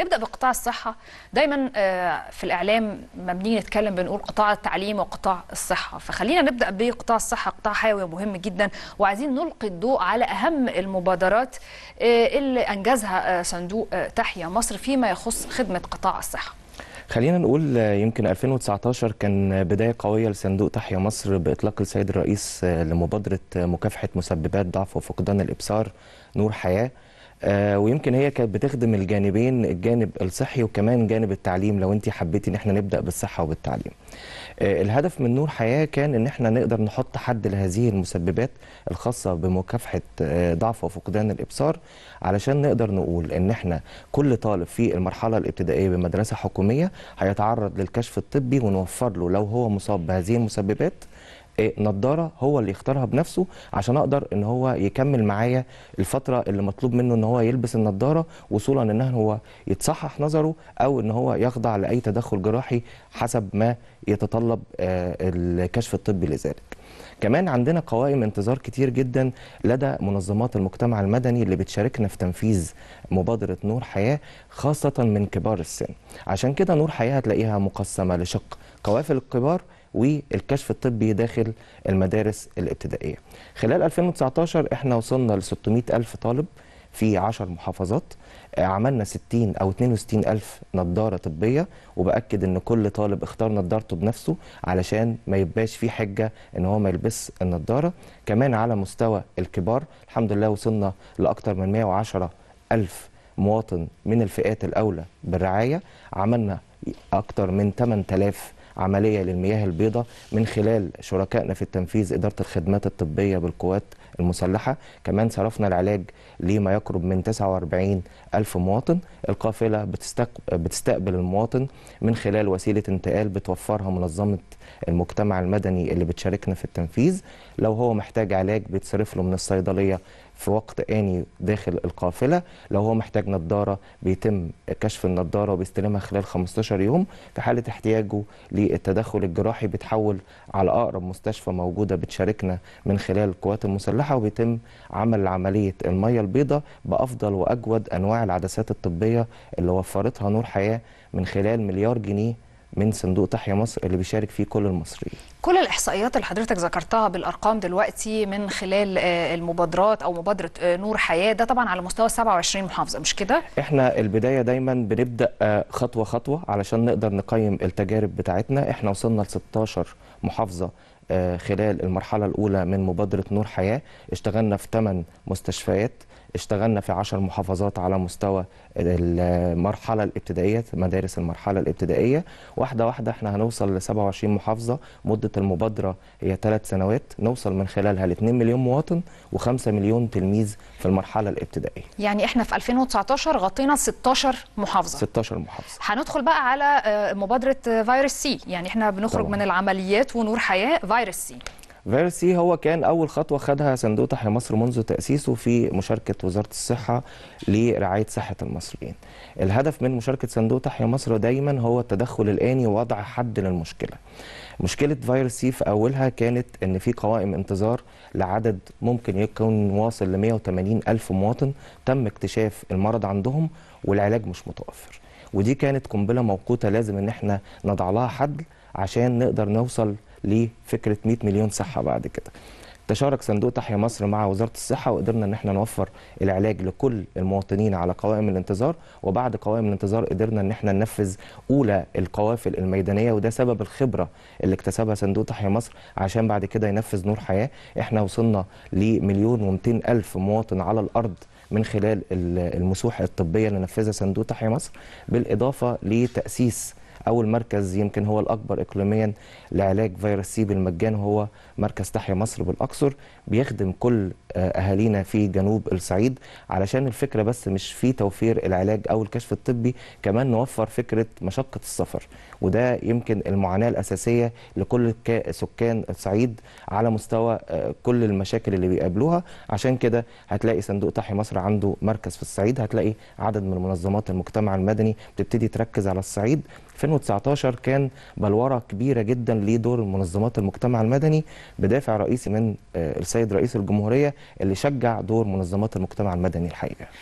نبدا بقطاع الصحه دايما آه، في الاعلام لما بنيجي نتكلم بنقول قطاع التعليم وقطاع الصحه فخلينا نبدا بقطاع الصحه قطاع حيوي ومهم جدا وعايزين نلقي الضوء على اهم المبادرات آه، اللي انجزها آه، صندوق تحيا مصر فيما يخص خدمه قطاع الصحه خلينا نقول يمكن 2019 كان بداية قوية لصندوق تحيا مصر بإطلاق السيد الرئيس لمبادرة مكافحة مسببات ضعف وفقدان الإبصار نور حياة آه، ويمكن هي كانت بتخدم الجانبين الجانب الصحي وكمان جانب التعليم لو انت حبيتي ان احنا نبدا بالصحه وبالتعليم آه، الهدف من نور حياه كان ان احنا نقدر نحط حد لهذه المسببات الخاصه بمكافحه آه، ضعف وفقدان الابصار علشان نقدر نقول ان احنا كل طالب في المرحله الابتدائيه بمدرسه حكوميه هيتعرض للكشف الطبي ونوفر له لو هو مصاب بهذه المسببات إيه، نظاره هو اللي يختارها بنفسه عشان اقدر ان هو يكمل معايا الفتره اللي مطلوب منه ان هو يلبس النظاره وصولا ان هو يتصحح نظره او ان هو يخضع لاي تدخل جراحي حسب ما يتطلب آه، الكشف الطبي لذلك. كمان عندنا قوائم انتظار كتير جدا لدى منظمات المجتمع المدني اللي بتشاركنا في تنفيذ مبادرة نور حياة خاصة من كبار السن عشان كده نور حياة هتلاقيها مقسمة لشق قوافل الكبار والكشف الطبي داخل المدارس الابتدائيه خلال 2019 احنا وصلنا ل 600 الف طالب في 10 محافظات آه، عملنا 60 او 62 الف نظاره طبيه وباكد ان كل طالب اختار نظارته بنفسه علشان ما يبقاش في حجه ان هو ما يلبس النظاره كمان على مستوى الكبار الحمد لله وصلنا لاكثر من 110 الف مواطن من الفئات الاولى بالرعايه عملنا اكثر من 8000 عمليه للمياه البيضاء من خلال شركائنا في التنفيذ اداره الخدمات الطبيه بالقوات المسلحه كمان صرفنا العلاج لما يقرب من 49 ألف مواطن القافله بتستقبل المواطن من خلال وسيله انتقال بتوفرها منظمه المجتمع المدني اللي بتشاركنا في التنفيذ لو هو محتاج علاج بيتصرف له من الصيدليه في وقت آني داخل القافلة لو هو محتاج نظارة بيتم كشف النظارة وبيستلمها خلال 15 يوم في حالة احتياجه للتدخل الجراحي بيتحول على أقرب مستشفى موجودة بتشاركنا من خلال القوات المسلحة وبيتم عمل عملية المية البيضاء بأفضل وأجود أنواع العدسات الطبية اللي وفرتها نور حياة من خلال مليار جنيه من صندوق تحيا مصر اللي بيشارك فيه كل المصريين كل الاحصائيات اللي حضرتك ذكرتها بالارقام دلوقتي من خلال آه، المبادرات او مبادره آه، نور حياه ده طبعا على مستوى 27 محافظه مش كده احنا البدايه دايما بنبدا آه، خطوه خطوه علشان نقدر نقيم التجارب بتاعتنا احنا وصلنا ل 16 محافظه آه، خلال المرحلة الأولى من مبادرة نور حياة اشتغلنا في 8 مستشفيات اشتغلنا في 10 محافظات على مستوى المرحلة الابتدائية مدارس المرحلة الابتدائية واحدة واحدة احنا هنوصل ل 27 محافظة مدة المبادرة هي 3 سنوات نوصل من خلالها ل 2 مليون مواطن و5 مليون تلميذ في المرحلة الابتدائية يعني احنا في 2019 غطينا 16 محافظة 16 محافظة هندخل بقى على آه، مبادرة آه، فيروس سي يعني احنا بنخرج طبعا. من العمليات ونور حياة فيروس سي فيروس سي هو كان أول خطوة خدها صندوق تحيا مصر منذ تأسيسه في مشاركة وزارة الصحة لرعاية صحة المصريين. الهدف من مشاركة صندوق تحيا مصر دايما هو التدخل الآني ووضع حد للمشكلة. مشكلة فيروس سي في أولها كانت أن في قوائم انتظار لعدد ممكن يكون واصل ل 180 ألف مواطن تم اكتشاف المرض عندهم والعلاج مش متوفر. ودي كانت قنبلة موقوتة لازم أن احنا نضع لها حد عشان نقدر نوصل لفكره 100 مليون صحه بعد كده تشارك صندوق تحيا مصر مع وزاره الصحه وقدرنا ان احنا نوفر العلاج لكل المواطنين على قوائم الانتظار وبعد قوائم الانتظار قدرنا ان احنا ننفذ اولى القوافل الميدانيه وده سبب الخبره اللي اكتسبها صندوق تحيا مصر عشان بعد كده ينفذ نور حياه احنا وصلنا لمليون و الف مواطن على الارض من خلال المسوح الطبيه اللي نفذها صندوق تحيا مصر بالاضافه لتاسيس اول مركز يمكن هو الاكبر اقليميا لعلاج فيروس سي بالمجان وهو مركز تحيا مصر بالاقصر بيخدم كل آه، اهالينا في جنوب الصعيد علشان الفكره بس مش في توفير العلاج او الكشف الطبي كمان نوفر فكره مشقه السفر وده يمكن المعاناه الاساسيه لكل سكان الصعيد على مستوى آه، كل المشاكل اللي بيقابلوها عشان كده هتلاقي صندوق تحيا مصر عنده مركز في الصعيد هتلاقي عدد من منظمات المجتمع المدني بتبتدي تركز على الصعيد 2019 كان بلوره كبيره جدا لدور منظمات المجتمع المدني بدافع رئيسي من آه، السيد رئيس الجمهوريه اللي شجع دور منظمات المجتمع المدني الحقيقه